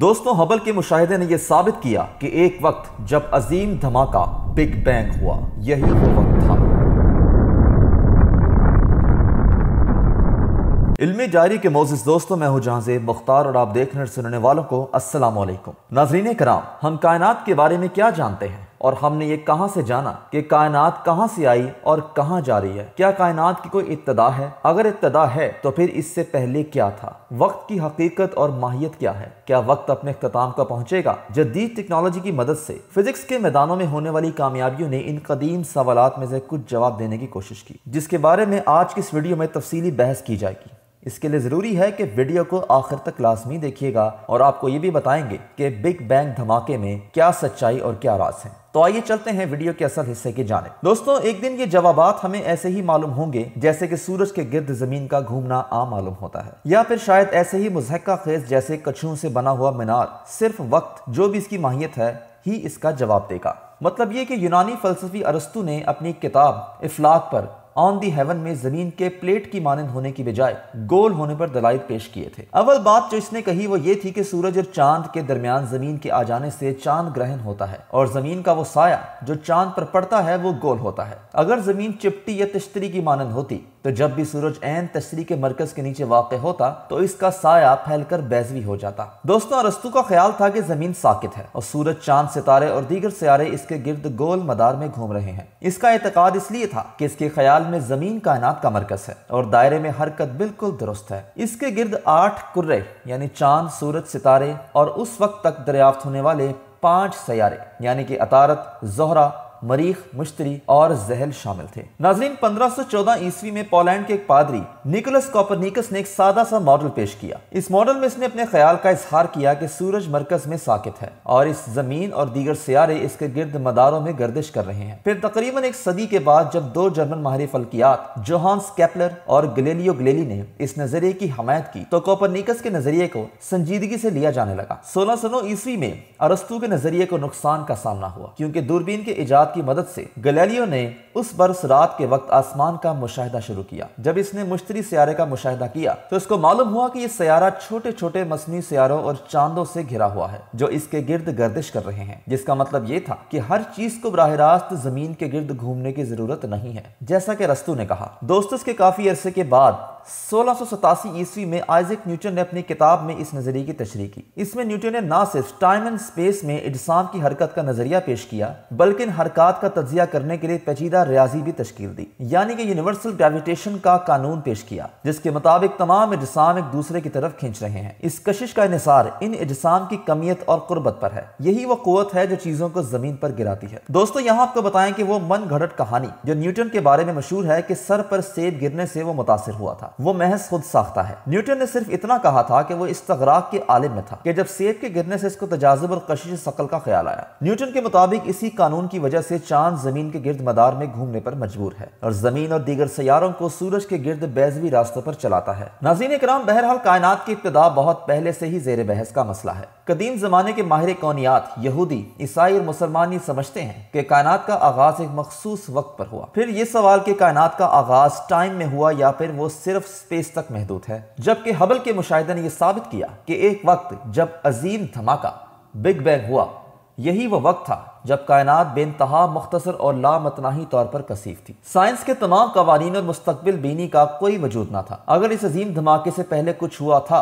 दोस्तों हबल के मुशाहिदे ने यह साबित किया कि एक वक्त जब अजीम धमाका बिग बैंग हुआ यही वो वक्त था इल्मी जारी के मोजिस दोस्तों मैं हूं से मुख्तार और आप देखने और सुनने वालों को अस्सलाम वालेकुम नाजरीन कराम हम कायनात के बारे में क्या जानते हैं और हमने ये कहाँ से जाना कि कायनात कहाँ से आई और कहाँ जा रही है क्या कायनात की कोई इब्तदा है अगर इब्तदा है तो फिर इससे पहले क्या था वक्त की हकीकत और माहियत क्या है क्या वक्त अपने अख्ताम का पहुंचेगा जदीद टेक्नोलॉजी की मदद से फिजिक्स के मैदानों में होने वाली कामयाबियों ने इन कदीम सवाल में से कुछ जवाब देने की कोशिश की जिसके बारे में आज की इस वीडियो में तफसली बहस की जाएगी इसके लिए ज़रूरी है कि वीडियो को आखिर तक लाजमी देखिएगा और आपको ये भी बताएंगे कि बिग बैंग धमाके में क्या सच्चाई और क्या राज है तो आइए चलते हैं वीडियो के असल हिस्से की जाने दोस्तों एक दिन ये जवाब हमें ऐसे ही मालूम होंगे जैसे कि सूरज के गिर्द जमीन का घूमना आम मालूम होता है या फिर शायद ऐसे ही मुजहका खेज जैसे कछुओं से बना हुआ मीनार सिर्फ वक्त जो भी इसकी माहियत है ही इसका जवाब देगा मतलब ये कि यूनानी फलसफी अरस्तु ने अपनी किताब इफलाक पर ऑन दी हेवन में जमीन के प्लेट की मानंद होने की बजाय गोल होने पर दलाइल पेश किए थे अवल बात जो इसने कही वो ये थी कि सूरज और चांद के दरमियान जमीन के आ जाने से चांद ग्रहण होता है और जमीन का वो साया जो चांद पर पड़ता है वो गोल होता है अगर जमीन चिपटी या तश्तरी की मानंद होती तो जब भी सूरज एन तशरी के मरकज के नीचे वाक़ होता तो इसका साया फैलकर बैजवी हो जाता दोस्तों अरस्तु का ख्याल था कि जमीन साकित है और सूरज चांद सितारे और दीगर सियारे इसके गिर्द गोल मदार में घूम रहे हैं इसका एतकाद इसलिए था कि इसके ख्याल ख्याल में ज़मीन कायनात का मरकज़ है और दायरे में हरकत बिल्कुल दुरुस्त है इसके गिर्द आठ कुर्रे यानी चांद सूरज सितारे और उस वक्त तक दरियाफ्त होने वाले पांच सयारे यानी कि अतारत जहरा मरीख मुश्तरी और जहल शामिल थे नाजरीन 1514 ईस्वी में पोलैंड के एक पादरी निकोलस कॉपरनिकस ने एक सादा सा मॉडल पेश किया इस मॉडल में इसने अपने ख्याल का इजहार किया कि सूरज मरकज में साकित है और इस जमीन और दीगर सियारे इसके गिर्द मदारों में गर्दिश कर रहे हैं फिर तकरीबन एक सदी के बाद जब दो जर्मन माहरी फल्कियात जोहान्स कैपलर और गलेलियो गलेली ने इस नजरिए की हमायत की तो कॉपरनिकस के नजरिए को संजीदगी से लिया जाने लगा सोलह सौ ईस्वी में अरस्तु के नजरिए को नुकसान का सामना हुआ क्योंकि दूरबीन के इजाद की मदद से गलेलियो ने उस बरस रात के वक्त आसमान का मुशाहिदा शुरू किया जब इसने मुश्तरी सियारे का मुशाहिदा किया तो इसको मालूम हुआ कि ये सियारा छोटे छोटे मसनी सियारों और चांदों से घिरा हुआ है जो इसके गिर्द गर्दिश कर रहे हैं जिसका मतलब ये था कि हर चीज को बराह रास्त जमीन के गिर्द घूमने की जरूरत नहीं है जैसा कि रस्तू ने कहा दोस्तों के काफी अरसे के बाद सोलह ईस्वी में आइजक न्यूटन ने अपनी किताब में इस नज़रिए की तशरी की इसमें न्यूटन ने ना सिर्फ टाइम एंड स्पेस में इजसाम की हरकत का नज़रिया पेश किया बल्कि इन हरकत का तजिया करने के लिए पेचीदा रियाजी भी तश्ल दी यानी कि यूनिवर्सल ग्रेविटेशन का कानून पेश किया जिसके मुताबिक तमाम इजसाम एक दूसरे की तरफ खींच रहे हैं इस कशिश का इसार इन इजसाम की कमियत और कुर्बत पर है यही वो कुत है जो चीज़ों को ज़मीन पर गिराती है दोस्तों यहाँ आपको बताएं कि वो मन घड़ट कहानी जो न्यूटन के बारे में मशहूर है कि सर पर सेब गिरने से वो मुतासर हुआ था वो महज खुद साख्ता है न्यूटन ने सिर्फ इतना कहा था कि वो इस तगराक के आलिम में था कि जब सेब के गिरने से इसको तजाजब और कशिश सकल का ख्याल आया न्यूटन के मुताबिक इसी कानून की वजह से चांद जमीन के गिर्द मदार में घूमने पर मजबूर है और जमीन और दीगर सैारों को सूरज के गिर्द बैजवी रास्तों पर चलाता है नाजीन कराम बहरहाल कायनात की इब्तदा बहुत पहले से ही जेर बहस का मसला है कदीम जमाने के माहिर कौनियात यहूदी ईसाई और मुसलमान ये समझते हैं कि कायनात का आगाज एक मखसूस वक्त पर हुआ फिर ये सवाल कि कायनात का आगाज टाइम में हुआ या फिर वो सिर्फ सिर्फ स्पेस तक महदूद है जबकि हबल के मुशाहिदे ने यह साबित किया कि एक वक्त जब अजीम धमाका बिग बैंग हुआ यही वह वक्त था जब कायनात बेानतहा मुख्तर और लामतनाही तौर पर कसीफ थी साइंस के तमाम कवानीन और मुस्तबिल बीनी का कोई वजूद ना था अगर इस अजीम धमाके से पहले कुछ हुआ था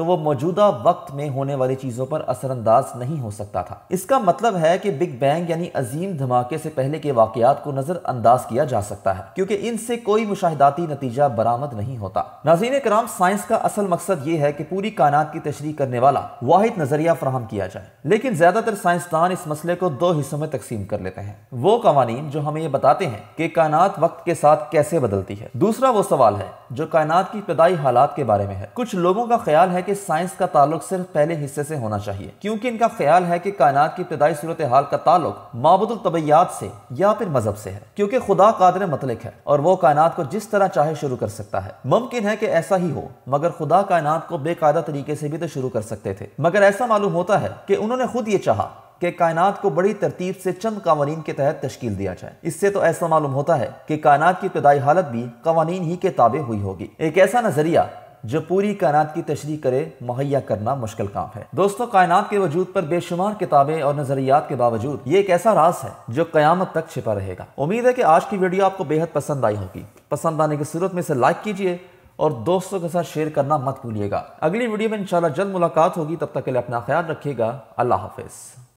तो वो मौजूदा वक्त में होने वाली चीज़ों पर असरअंदाज नहीं हो सकता था इसका मतलब है कि बिग बैंग यानी अजीम धमाके से पहले के वाकयात को नज़रअंदाज किया जा सकता है क्योंकि इनसे कोई मुशाहदाती नतीजा बरामद नहीं होता नाजीन कराम साइंस का असल मकसद ये है कि पूरी कायनात की तशरी करने वाला वाहिद नजरिया फ्राहम किया जाए लेकिन ज़्यादातर साइंसदान इस मसले को दो हिस्सों में तकसीम कर लेते हैं वो कवानीन जो हमें ये बताते हैं कि कायनात वक्त के साथ कैसे बदलती है दूसरा वो सवाल है जो कायनात की पैदाई हालात के बारे में है कुछ लोगों का ख्याल है कि साइंस का ताल्लुक सिर्फ पहले हिस्से से होना चाहिए क्योंकि इनका ख्याल है कि कायनात की इब्तदाई सूरत हाल का ताल्लुक माबुदुल तबैयात से या फिर मजहब से है क्योंकि खुदा कादर मतलक है और वो कायनात को जिस तरह चाहे शुरू कर सकता है मुमकिन है कि ऐसा ही हो मगर खुदा कायनात को बेकायदा तरीके से भी तो शुरू कर सकते थे मगर ऐसा मालूम होता है कि उन्होंने खुद ये चाहा कि कायनात को बड़ी तरतीब से चंद कवानीन के तहत तश्कील दिया जाए इससे तो ऐसा मालूम होता है कि कायनात की इब्तदाई हालत भी कवानीन ही के ताबे हुई होगी एक ऐसा नजरिया जो पूरी कायनात की तशरी करे मुहैया करना मुश्किल काम है दोस्तों कायनात के वजूद पर बेशुमार किताबें और नजरियात के बावजूद ये एक ऐसा रास है जो कयामत तक छिपा रहेगा उम्मीद है कि आज की वीडियो आपको बेहद पसंद आई होगी पसंद आने की सूरत में इसे लाइक कीजिए और दोस्तों के साथ शेयर करना मत भूलिएगा अगली वीडियो में इंशाल्लाह जल्द मुलाकात होगी तब तक के लिए अपना ख्याल रखिएगा अल्लाह हाफिज़